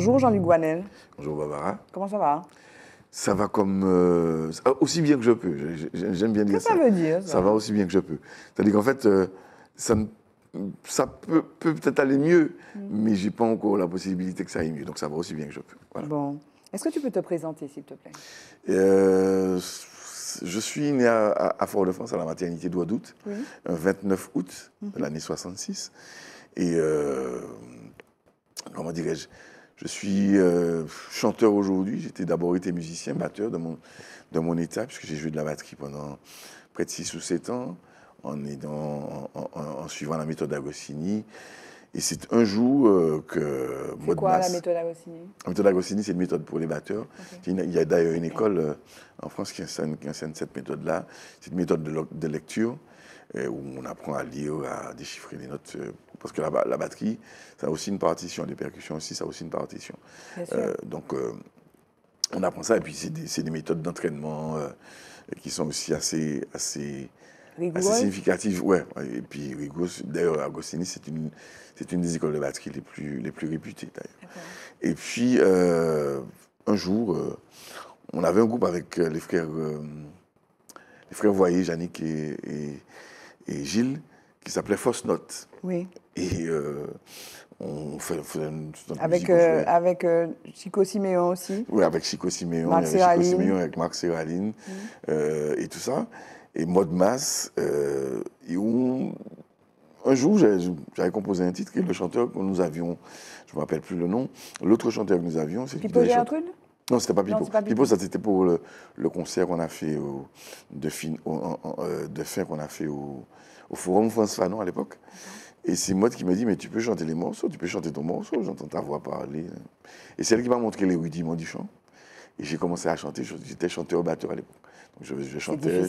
Bonjour Jean-Luc Guanel. Bonjour Barbara. Comment ça va Ça va comme. Euh, aussi bien que je peux. J'aime bien dire que ça. veut dire ça, va aussi bien que je peux. C'est-à-dire qu'en fait, euh, ça, peut peut-être aller mieux, hmm. mais je n'ai pas encore la possibilité que ça aille mieux. Donc ça va aussi bien que je peux. Bon. Est-ce que tu peux te présenter, s'il te plaît euh, Je suis né à, Fort-de-France, à la maternité d'Ouadoute, d'août, le 29 août mhm. de l'année 66. Et comment dirais-je je suis euh, chanteur aujourd'hui. J'étais d'abord été musicien, batteur de mon, de mon état, puisque j'ai joué de la batterie pendant près de 6 ou 7 ans, en, en, suivant la méthode Agostini. Et c'est un jour euh, que. C'est quoi la méthode Agostini La méthode Agostini, c'est une méthode pour les batteurs. Il y a d'ailleurs une école euh, en France qui enseigne, cette méthode-là. C'est une méthode de lecture où on apprend à lire, à déchiffrer les notes. Euh, parce que la, la batterie, ça a aussi une partition. Les percussions aussi, ça a aussi une partition. Euh, donc, euh, on apprend ça. Et puis, c'est des, méthodes d'entraînement qui sont aussi assez, assez, significatives. Ouais. Et puis, D'ailleurs, Agostini, c'est une, une des écoles de batterie les plus, les plus réputées, d'ailleurs. Et puis, un jour, on avait un groupe avec les frères les frères Voyer, Yannick et, et Gilles qui s'appelait Fausse Note. Oui. Et euh, on faisait une, avec, euh, avec euh, Chico Siméon aussi. Oui, avec Chico Siméon. Marc Chico avec Marc Séraline et tout ça. Et Mode Masse, et un jour, j'avais composé un titre et le chanteur que nous avions, je ne me rappelle plus le nom, l'autre chanteur que nous avions, c'est... Pipo Gertrude non, ce n'était pas Pipo. ça c'était pour le, concert qu'on a fait au, de, euh, fin, de qu'on a fait au, Forum France Fanon à l'époque. Et c'est moi qui m'a dit, mais tu peux chanter les morceaux, tu peux chanter ton morceau, j'entends ta voix parler. Et c'est elle qui m'a montré les rudiments du chant. Et j'ai commencé à chanter, j'étais chanteur-batteur à l'époque. Donc je, je chantais,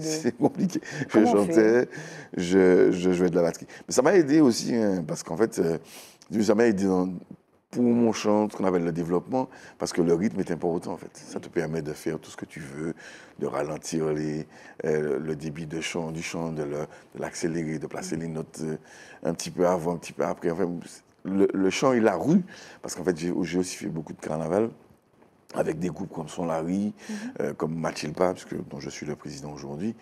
c'est compliqué. je chantais, je, je, jouais de la batterie. Mais ça m'a aidé aussi, hein, parce qu'en fait, euh, ça m'a aidé dans, pour mon chant, ce qu'on appelle le développement, parce que le rythme est important en fait. Ça te permet de faire tout ce que tu veux, de ralentir les, euh, le débit de chant, du chant, de l'accélérer, de placer les notes euh, un petit peu avant, un petit peu après. Enfin, le, chant et la rue, parce qu'en fait, j'ai aussi fait beaucoup de carnaval avec des groupes comme Son Larry, mhm. euh, comme comme Mathilde dont je suis le président aujourd'hui.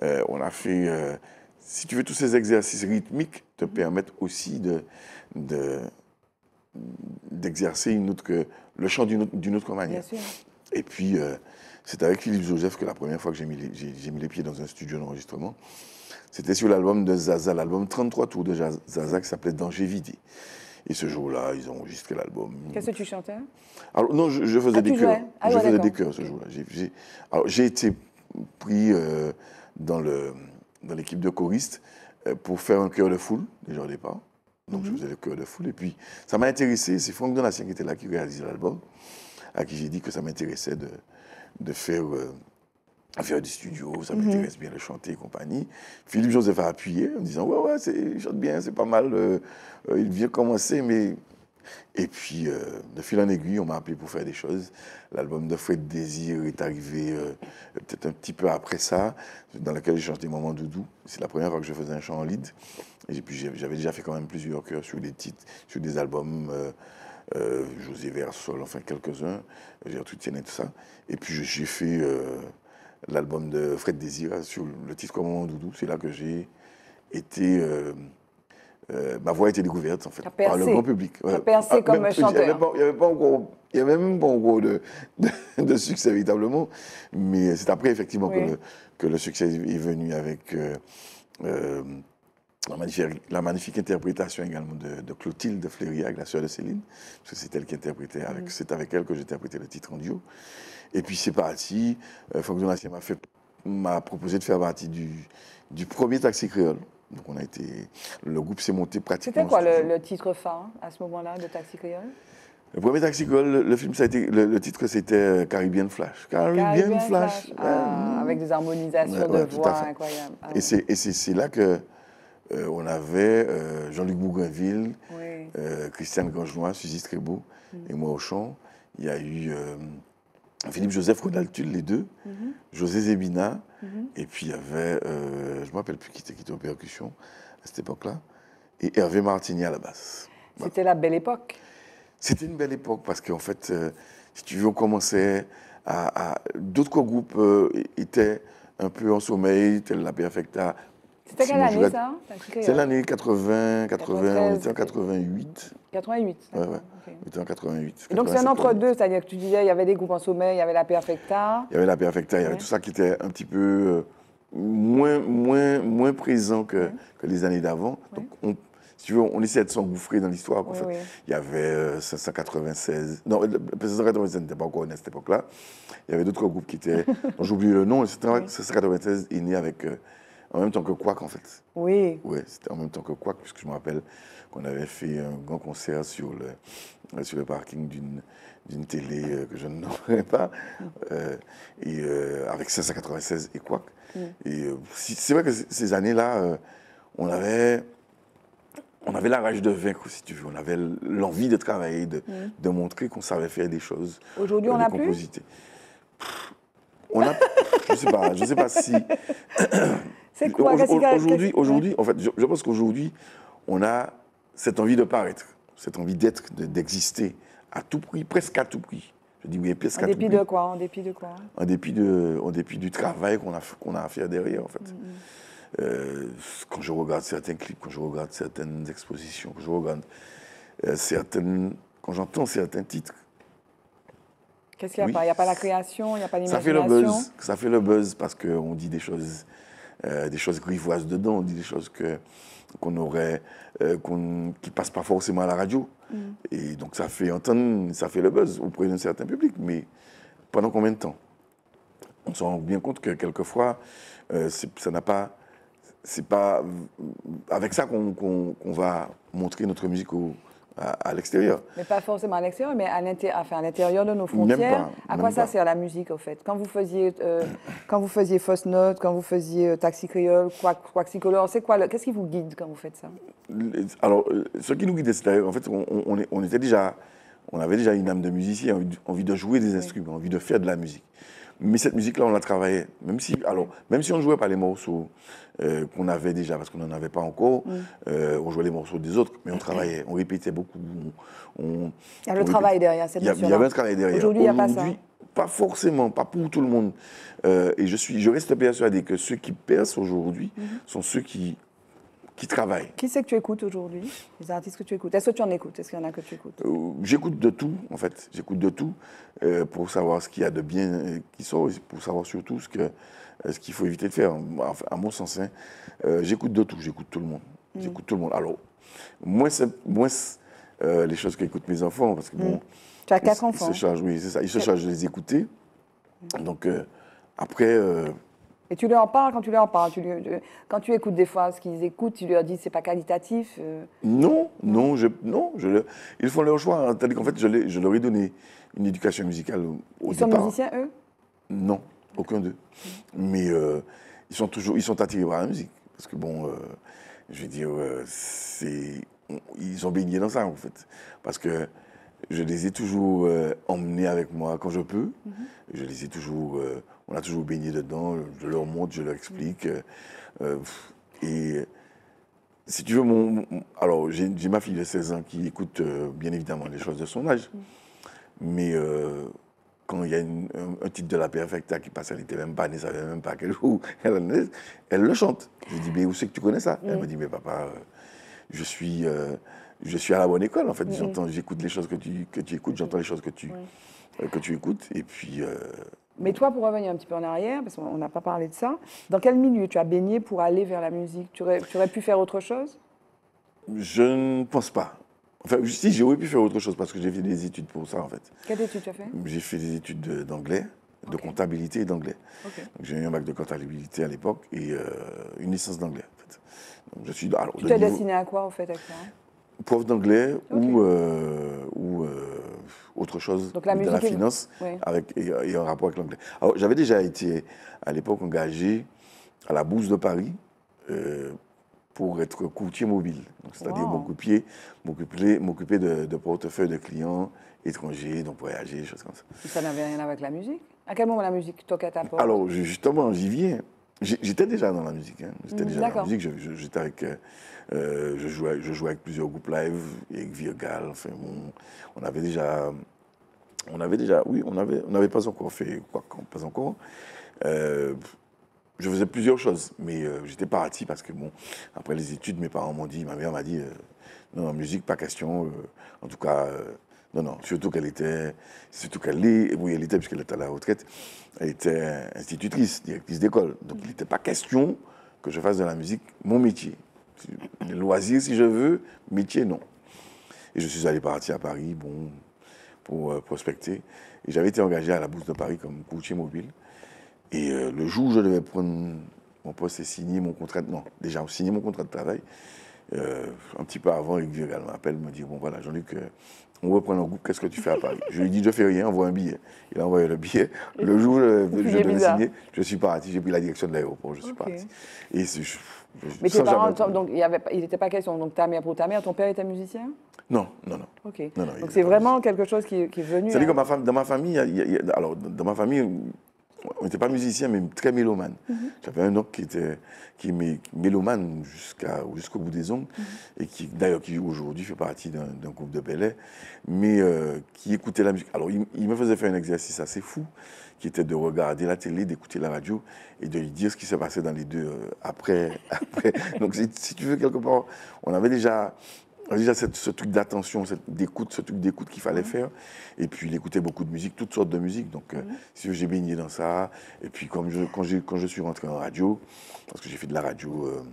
on a fait, si tu veux, tous ces exercices rythmiques te permettent aussi de, de d'exercer une autre que, le chant d'une autre, autre, manière. Et puis, euh, c'est avec Philippe Joseph que la première fois que j'ai mis, mis, les pieds dans un studio d'enregistrement, c'était sur l'album de Zaza, l'album 33 tours de Zaza qui s'appelait Danger vidé ». Et ce jour-là, ils ont enregistré l'album. Qu'est-ce que tu chantais Alors, non, je, ah, ah, faisais des chœurs. je faisais des chœurs ce jour-là. alors, j'ai été pris euh, dans l'équipe de choristes euh, pour faire un chœur de foule, déjà au départ. Donc je mhm. faisais le cœur de foule. Et puis ça m'a intéressé. C'est Franck Donatien qui était là qui réalisait l'album, à qui j'ai dit que ça m'intéressait de, de, faire. Euh, faire du studio, ça mhm. m'intéresse bien de chanter et compagnie. Philippe Joseph a appuyé en disant Ouais, ouais, il chante bien, c'est pas mal. Euh, euh, il vient commencer, mais et puis, euh, de fil en aiguille, on m'a appelé pour faire des choses. L'album de Fred Désir est arrivé euh, peut-être un petit peu après ça, dans lequel j'ai chanté « des moments doudou. C'est la première fois que je faisais un chant en lead. Et puis, j'avais déjà fait quand même plusieurs chœurs sur des titres, sur des albums. Euh, José Versol, enfin quelques-uns, Gertrude et tout ça. Et puis j'ai fait l'album de Fred Désir sur le titre Comment Doudou. C'est là que j'ai été euh, ma voix a été découverte en fait, par le grand public. Ouais. percé ah, comme chanteur. Il n'y avait, avait, même pas encore de, de, succès véritablement, mais c'est après effectivement que, le, que, le, succès est venu avec euh, euh, la, magnifique, la, magnifique, interprétation également de, de Clotilde Fleuriac, la sœur de Céline, parce que c'est elle qui interprétait, avec, c'est avec elle que j'ai interprété le titre en duo. Et puis c'est parti, Fabio m'a, fait, m'a proposé de faire partie du, du premier taxi créole. Donc on a été, le groupe s'est monté pratiquement. C'était quoi le, titre fin, à ce moment-là de Taxi Creole Le premier Taxi Creole, le, film, ça a été, le, titre c'était euh, Caribbean Flash. Caribbean, Flash, ah, mm. avec des harmonisations de voix incroyables. Ah. et c'est là que euh, on avait euh, Jean-Luc Bougainville, Christiane Gangenois, Suzy Strebo mm. et moi au chant. Il y a eu Philippe Joseph tulle les deux, mhm. José Zébina, mhm. et puis il y avait, euh, je ne me rappelle plus qui était, qui Percussion à cette époque-là, et Hervé Martini à la basse. C'était la belle époque. C'était une belle époque parce qu'en fait, euh, si tu veux, on commençait à. D'autres groupes euh, étaient un peu en sommeil, tel la Perfecta, c'était quelle année, ça C'est hein l'année 80, 80, on était en 88. 88 Ouais, ouais. On était en 88. donc c'est un entre-deux, c'est-à-dire que tu disais, il y avait des groupes en sommeil, il y avait la perfecta. Il y avait la perfecta, il y avait tout ça qui était un petit peu euh, moins, moins, moins présent que, les années d'avant. Donc on, si tu veux, on essaie de s'engouffrer dans l'histoire. Il y avait 596. Euh, non, 596 n'était pas encore né à cette époque-là. Il y avait d'autres groupes qui étaient. J'ai j'oublie le nom. 596 est né avec euh, en même temps que Quack, en fait. Oui. Oui, c'était en même temps que Quack, puisque je me rappelle qu'on avait fait un grand concert sur le, sur le parking d'une télé euh, que je ne nommerai pas, euh, et, euh, avec 596 et Quack. Mm. Et c'est vrai que ces années-là, on avait. On avait la rage de vaincre, si tu veux. On avait l'envie de travailler, de, mm. montrer qu'on savait faire des choses. Aujourd'hui, on a plus. on a, je sais pas, je sais pas si. C'est quoi Aujourd'hui, aujourd'hui, hein en fait, je, pense qu'aujourd'hui, on a cette envie de paraître, cette envie d'être, d'exister à tout prix, presque à tout prix. Je dis oui, presque à tout prix. De quoi, en dépit de quoi En dépit de, en dépit du travail qu'on a, qu'on a à faire derrière, en fait. Mm, mm. Euh, quand je regarde certains clips, quand je regarde certaines expositions, quand je regarde euh, certaines, quand j'entends certains titres. Qu'est-ce qu'il n'y a pas Il n'y a pas la création, il n'y a pas l'imagination. Ça fait le buzz. Ça fait le buzz parce qu'on dit des choses euh, des choses grivoises dedans, on dit des choses que, qu'on aurait, euh, qu'on, qui ne passent pas forcément à la radio. Mm. Et donc ça fait entendre, ça fait le buzz auprès d'un certain public. Mais pendant combien de temps On se rend bien compte que quelquefois, euh, ça n'a pas. C'est pas avec ça qu'on, qu'on, qu'on va montrer notre musique au, à, l'extérieur. Mais pas forcément à l'extérieur, mais à l'intérieur, de nos frontières. à quoi ça sert la musique, au fait Quand vous faisiez, euh, quand vous faisiez fausse note, quand vous faisiez euh, taxi créole, quaxicolore, c'est quoi Qu'est-ce qui vous guide quand vous faites ça Alors, euh, ce qui nous guidait, c'est en fait, on, on, était déjà, on avait déjà une âme de musicien, envie, envie de jouer des instruments, envie de faire de la musique. Mais cette musique-là, on la travaillait. Même si, alors, même si on ne jouait pas les morceaux euh, qu'on avait déjà, parce qu'on n'en avait pas encore, euh, on jouait les morceaux des autres, mais on travaillait, on répétait beaucoup. il y a le travail derrière cette musique. Il y avait un travail derrière. Aujourd'hui, pas forcément, pas pour tout le monde. Euh, et je, suis, je reste persuadé que ceux qui percent aujourd'hui mhm. sont ceux qui qui travaillent. Qui c'est que tu écoutes aujourd'hui Les artistes que tu écoutes Est-ce que tu en écoutes Est-ce qu'il y en a que tu écoutes euh, J'écoute de tout, en fait. J'écoute de tout euh, pour savoir ce qu'il y a de bien euh, qui sort, pour savoir surtout ce qu'il ce qu'il faut éviter de faire. à mon sens, hein, j'écoute de tout, j'écoute tout le monde. Mm. J'écoute tout le monde. Alors, moins, moins les choses qu'écoutent mes enfants, parce que mm. bon. Tu as quatre enfants. se chargent, oui, c'est ça. Ils se chargent de les écouter. Mm. Donc, après et tu leur parles quand tu leur en parles. Euh, quand tu écoutes des fois ce qu'ils écoutent, tu leur dis c'est pas qualitatif. Euh. Non, non, je, non je, ils font leur choix. Tandis qu'en fait, je, leur ai donné une éducation musicale au, Ils sont musiciens, eux Non, aucun d'eux. Mais euh, ils sont toujours, ils sont attirés par la musique. Parce que bon, je veux dire, c'est, ils ont baigné dans ça, en fait. Parce que je les ai toujours euh, emmenés avec moi quand je peux. Mhm. Je les ai toujours, euh, on a toujours baigné dedans. Je leur montre, je leur explique. Mhm. Euh, et si tu veux, mon, alors j'ai ma fille de 16 ans qui écoute bien évidemment les choses de son âge. Mhm. Mais quand il y a un, type titre de la perfecta qui passe, elle n'était même pas, elle ne savait même pas quel jour elle le chante. Je lui dis, mais où c'est que tu connais ça Elle me dit, mais papa, je suis je suis à la bonne école, en fait. J'entends, j'écoute les choses que tu, que écoutes, j'entends les choses que tu, euh, que tu écoutes. Et puis. Euh, Mais toi, pour revenir un petit peu en arrière, parce qu'on n'a pas parlé de ça, dans quel milieu tu as baigné pour aller vers la musique tu aurais, pu faire autre chose Je ne pense pas. Enfin, si, j'aurais pu faire autre chose parce que j'ai fait des études pour ça, en fait. Quelles études tu as fait J'ai fait des études d'anglais, de, comptabilité et d'anglais. J'ai eu un bac de comptabilité à l'époque et euh, une licence d'anglais, en fait. je suis, tu t'es destiné à quoi, en fait, avec ça prof d'anglais ou, euh, euh, autre chose la de la finance et... avec, en rapport avec l'anglais. j'avais déjà été à l'époque engagé à la Bourse de Paris euh, pour être courtier mobile. C'est-à-dire m'occuper, m'occuper, de, de portefeuille de clients étrangers, donc voyager, choses comme ça. ça n'avait rien à voir avec la musique À quel moment la musique toquait à ta porte Alors, justement, j'y viens. J'étais déjà dans la musique. Hein. J'étais mm, déjà dans la musique. avec, euh, euh, je, jouais, je jouais avec plusieurs groupes live, avec Virgal. Enfin, on, avait déjà, on avait déjà, oui, on avait, on n'avait pas encore fait quoi, pas encore. Euh, je faisais plusieurs choses, mais j'étais j'étais parti parce que bon, après les études, mes parents m'ont dit, ma mère m'a dit, non, musique, pas question. en tout cas, non, non, surtout qu'elle était, surtout qu'elle est, oui, elle était, puisqu'elle était à la retraite, elle était institutrice, directrice d'école. Donc il n'était pas question que je fasse de la musique mon métier. Loisir loisirs si je veux, métier non. Et je suis allé partir à Paris, bon, pour euh, prospecter. Et j'avais été engagé à la Bourse de Paris comme coach mobile. Et euh, le jour où je devais prendre mon poste et signer mon contrat, non, déjà signer mon contrat de travail, euh, un petit peu avant, Eric Viral m'appelle, me dit Bon, voilà, Jean-Luc, on reprend un groupe, qu'est-ce que tu fais à Paris Je lui dis, je ne fais rien, envoie un billet. Il a envoyé le billet. Le jour où euh, je devais signer, je suis parti, j'ai pris la direction de l'aéroport, je suis parti. Mais tes parents, donc, il n'était pas question, donc ta mère pour ta mère, ton père était musicien non, non, non. Ok. Non, non, donc c'est vraiment quelque chose qui, est venu. C'est-à-dire que dans ma famille, alors dans ma famille, on n'était pas musicien, mais très mélomane. Mhm. J'avais un oncle qui était qui mélomane jusqu'au bout des ongles, mhm. et qui d'ailleurs qui aujourd'hui fait partie d'un groupe de ballet, mais euh, qui écoutait la musique. Alors il, me faisait faire un exercice assez fou, qui était de regarder la télé, d'écouter la radio, et de lui dire ce qui s'est passé dans les deux euh, après. après. Donc si, tu veux, quelque part, on avait déjà Déjà, ce truc d'attention, d'écoute, ce truc d'écoute qu'il fallait mhm. faire. Et puis, il écoutait beaucoup de musique, toutes sortes de musique. Donc, euh, mhm. si j'ai baigné dans ça. Et puis, quand, je suis rentré en radio, parce que j'ai fait de la radio euh,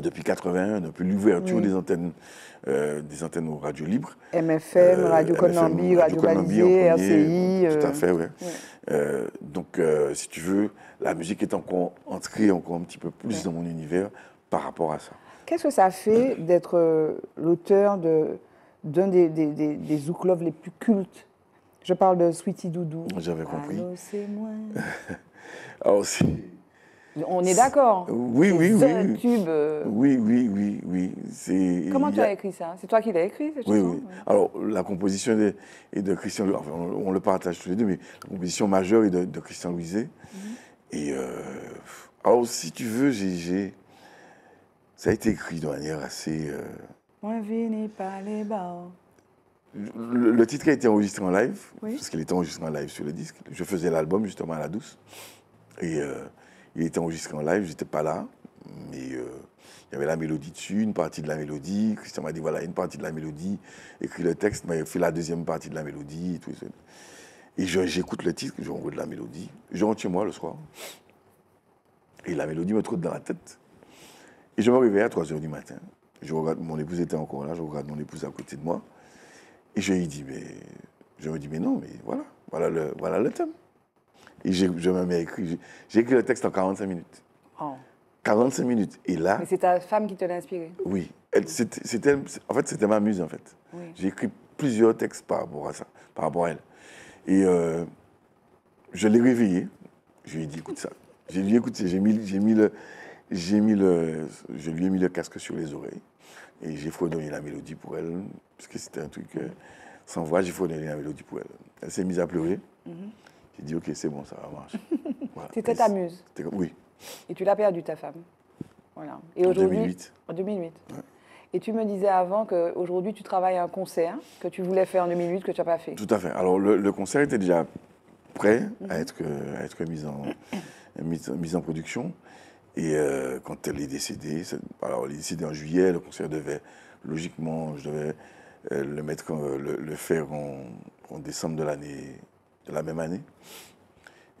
depuis 81, depuis l'ouverture des antennes euh, des antennes aux radios libres. MFM, Radio Colombie, Radio, Colombie, RCI. tout à fait, oui. donc, si tu veux, la musique est encore entrée encore un petit peu plus dans mon univers par rapport à ça. Qu'est-ce que ça fait d'être euh, l'auteur d'un des, des, des, des les plus cultes Je parle de Sweetie Doudou. J'avais compris. c'est moi. On est d'accord. Oui, oui, oui. Un tube. Euh. Oui, oui, oui, oui. C'est. Comment tu as écrit ça C'est toi qui l'as écrit oui, oui, Alors la composition est de Christian. Enfin, on, le partage tous les deux, mais la composition majeure est de, Christian Louiset. Mhm. Et euh... alors, si tu veux, j'ai ça a été écrit de manière assez. Euh, le, titre a été enregistré en live, oui. parce qu'il était enregistré en live sur le disque. Je faisais l'album justement à la douce. Et euh, il était enregistré en live, j'étais pas là, mais euh, il y avait la mélodie dessus, une partie de la mélodie. Christian m'a dit voilà, une partie de la mélodie, écrit le texte, mais fait la deuxième partie de la mélodie et tout Et j'écoute le titre, je de la mélodie. Je rentre chez moi le soir. Et la mélodie me trotte dans la tête. Et je me réveille à 3 h du matin. Je regarde, mon épouse était encore là, je regarde mon épouse à côté de moi. Et je lui dis, mais. Je me dis, mais non, mais voilà, voilà le, voilà le thème. Et je, me mets à écrire. J'ai écrit le texte en 45 minutes. Oh. 45 minutes. Et là. Mais c'est ta femme qui te l'a inspiré Oui. Elle, c'était, en fait, c'était ma muse, en fait. Oui. J'ai écrit plusieurs textes par rapport à ça, par rapport à elle. Et euh, je l'ai réveillée. Je lui ai dit, écoute ça. J'ai dit, écoute, j'ai mis, j'ai mis le. J'ai mis le, je lui ai mis le casque sur les oreilles et j'ai fredonné la mélodie pour elle, parce que c'était un truc euh, sans voix, j'ai fredonné la mélodie pour elle. Elle s'est mise à pleurer. Mhm. J'ai dit, OK, c'est bon, ça va marcher. Tu C'était ta muse. Oui. Et tu l'as perdue, ta femme. Voilà. Et en 2008. En 2008. Et tu me disais avant qu'aujourd'hui, tu travailles à un concert que tu voulais faire en 2008, que tu n'as pas fait. Tout à fait. Alors, le, concert était déjà prêt à mhm. être, à être mis, en, mis en production. Et euh, quand elle est décédée, alors elle est décédée en juillet, le concert devait, logiquement, je devais euh, le, mettre, le faire en, décembre de l'année, de la même année.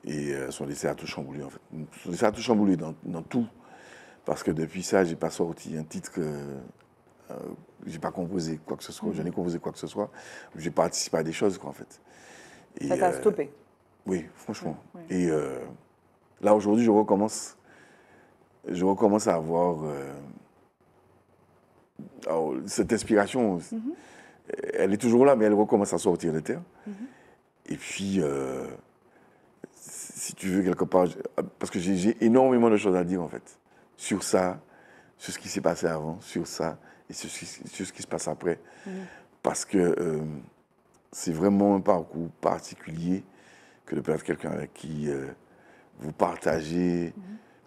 Et euh, son décès a tout chamboulé, en fait. Son décès a tout chamboulé dans, dans tout. Parce que depuis ça, j'ai pas sorti un titre que. j'ai pas composé quoi que ce soit, je n'ai composé quoi que ce soit. J'ai participé à des choses, quoi, en fait. ça t'a stoppé Oui, franchement. Et là, aujourd'hui, je recommence je recommence à avoir euh, cette inspiration. Mhm. Elle est toujours là, mais elle recommence à sortir de terre. Mhm. Et puis, euh, si tu veux, quelque part, parce que j'ai énormément de choses à dire, en fait, sur ça, sur ce qui s'est passé avant, sur ça, et sur ce qui, se passe après. Mhm. Parce que euh, c'est vraiment un parcours particulier que de perdre quelqu'un avec qui vous partagez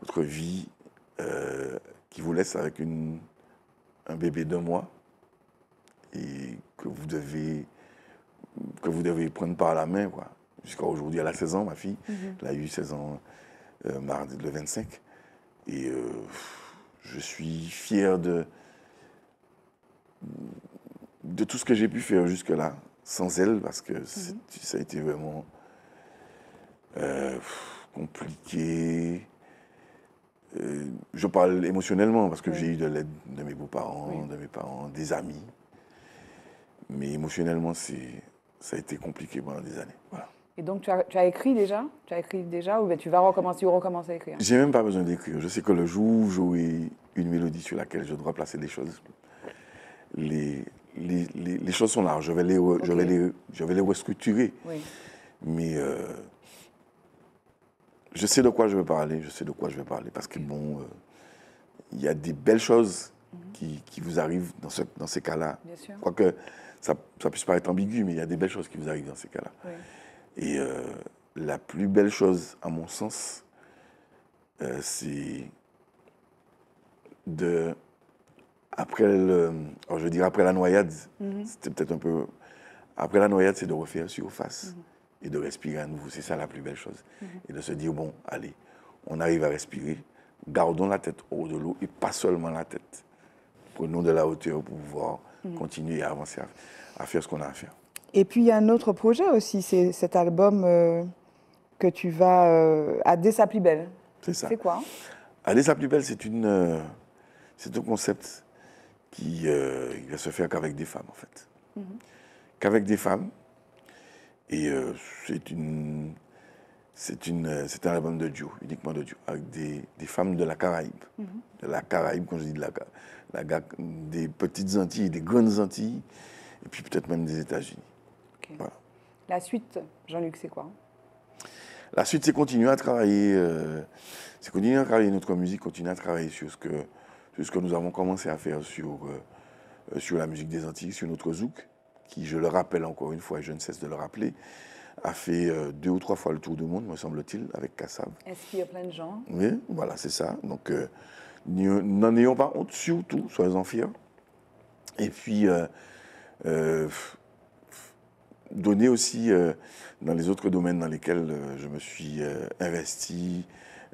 votre vie euh, qui vous laisse avec un bébé d'un mois et que vous devez, que vous devez prendre par la main. Jusqu'à aujourd'hui, elle a 16 ans, ma fille. Mhm. Elle a eu 16 ans euh, mardi le 25. Et euh, je suis fier de, de tout ce que j'ai pu faire jusque-là, sans elle, parce que mhm. ça a été vraiment compliqué. Euh, je parle émotionnellement parce que j'ai eu de l'aide de mes beaux-parents, de mes parents, des amis. Mais émotionnellement, ça a été compliqué pendant des années. Et donc, tu as, écrit déjà Tu as écrit déjà ou tu vas recommencer ou recommencer à écrire J'ai même pas besoin d'écrire. Je sais que le jour où j'aurai une mélodie sur laquelle je dois placer des choses, les, les, les, choses sont là. Je vais les, je vais les, je les restructurer. Oui. Mais euh, je sais de quoi je veux parler, je sais de quoi je veux parler. Parce que bon, euh, il y a des belles choses qui, vous arrivent dans, ces cas-là. Quoique ça, ça puisse paraître ambigu, mais il y a des belles choses qui vous arrivent dans ces cas-là. Et euh, la plus belle chose, à mon sens, euh, c'est de. Après le. je veux dire après la noyade, mhm. c'était peut-être un peu. Après la noyade, c'est de refaire surface. Mm et de respirer à nouveau. C'est ça la plus belle chose. Mhm. Et de se dire, bon, allez, on arrive à respirer, gardons la tête hors de l'eau et pas seulement la tête. Prenons de la hauteur pour pouvoir mhm. continuer à avancer, à, faire ce qu'on a à faire. Et puis il y a un autre projet aussi, c'est cet album euh, que tu vas à euh, Dessa plus belle. C'est ça. C'est quoi À hein Dessa plus belle, c'est une, euh, c'est un concept qui, va se faire qu'avec des femmes en fait. Mhm. Qu'avec des femmes, et euh, c'est une. C'est, une, euh, un album de duo, uniquement de duo, avec des, des femmes de la Caraïbe. Mhm. De la Caraïbe, quand je dis de la, la des petites Antilles, des grandes Antilles, et puis peut-être même des États-Unis. La suite, Jean-Luc, c'est quoi La suite, c'est continuer à travailler. Euh, c'est continuer à travailler notre musique, continuer à travailler sur ce que, ce que nous avons commencé à faire sur, sur la musique des Antilles, sur notre zouk qui, je le rappelle encore une fois, et je ne cesse de le rappeler, a fait euh, deux ou trois fois le tour du monde, me semble-t-il, avec Kassav. Est-ce qu'il y a plein de gens Oui, voilà, c'est ça. Donc, euh, n'en ayons pas honte, surtout, en fiers. Et puis, euh, donner aussi, dans les autres domaines dans lesquels je me suis investi,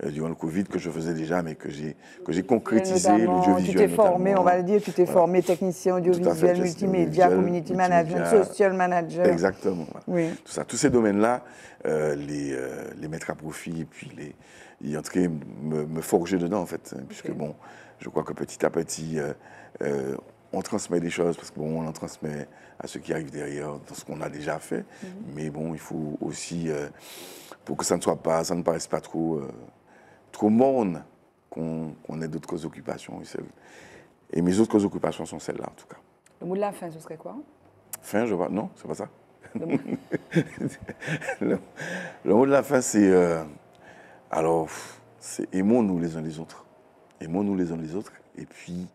euh, durant le Covid que je faisais déjà, mais que j'ai que j'ai concrétisé l'audiovisuel. Tu t'es formé, on va le dire, tu t'es formé technicien audiovisuel, multimédia, community manager, social manager. Exactement. Oui. Tout ça, tous ces domaines-là, euh, les, euh, les mettre à profit et puis les y entrer, me, me forger dedans en fait, hein, puisque bon, je crois que petit à petit. on transmet des choses parce que bon, on en transmet à ceux qui arrivent derrière dans ce qu'on a déjà fait. Mhm. Mais bon, il faut aussi, pour que ça ne soit pas, ça ne paraisse pas trop trop morne monde qu'on ait d'autres occupations. Et mes autres occupations sont celles-là, en tout cas. Le mot de la fin, ce serait quoi Fin, je vois. Non, c'est pas ça. Le... mot de la fin, c'est. Euh, alors, c'est aimons-nous les uns les autres. Aimons-nous les uns les autres. Et puis,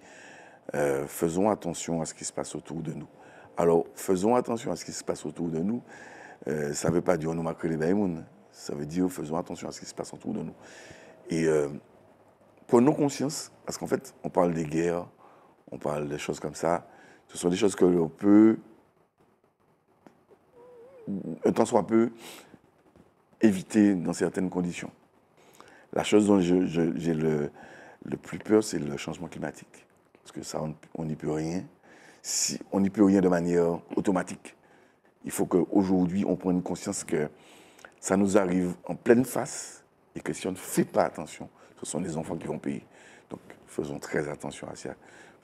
euh, faisons attention à ce qui se passe autour de nous. Alors, faisons attention à ce qui se passe autour de nous. Euh, ça ne veut pas dire nous marquer les baïmounes. Ça veut dire faisons attention à ce qui se passe autour de nous. Et euh, prenons conscience, parce qu'en fait, on parle des guerres, on parle des choses comme ça. Ce sont des choses que l'on peut, un temps soit peu, éviter dans certaines conditions. La chose dont j'ai le, le, plus peur, c'est le changement climatique. Parce que ça, on n'y peut rien. Si, on n'y peut rien de manière automatique. Il faut qu'aujourd'hui, on prenne conscience que ça nous arrive en pleine face et que si on ne fait pas attention, ce sont les enfants qui vont payer. Donc faisons très attention à ça.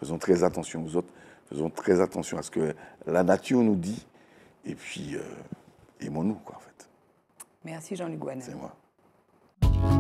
Faisons très attention aux autres. Faisons très attention à ce que la nature nous dit. Et puis, euh, aimons-nous, quoi, en fait. Merci Jean-Luc C'est moi.